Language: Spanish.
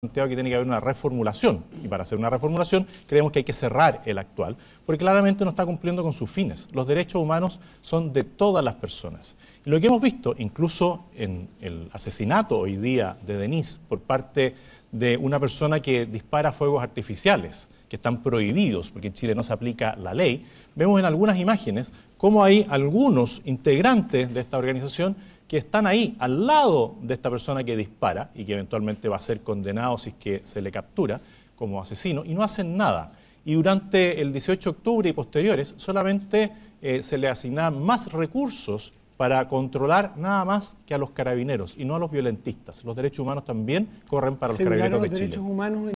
que tiene que haber una reformulación y para hacer una reformulación creemos que hay que cerrar el actual porque claramente no está cumpliendo con sus fines. Los derechos humanos son de todas las personas. Y lo que hemos visto incluso en el asesinato hoy día de Denise por parte de una persona que dispara fuegos artificiales que están prohibidos porque en Chile no se aplica la ley, vemos en algunas imágenes cómo hay algunos integrantes de esta organización que están ahí al lado de esta persona que dispara y que eventualmente va a ser condenado si es que se le captura como asesino y no hacen nada. Y durante el 18 de octubre y posteriores solamente eh, se le asignan más recursos para controlar nada más que a los carabineros y no a los violentistas. Los derechos humanos también corren para los carabineros Chile.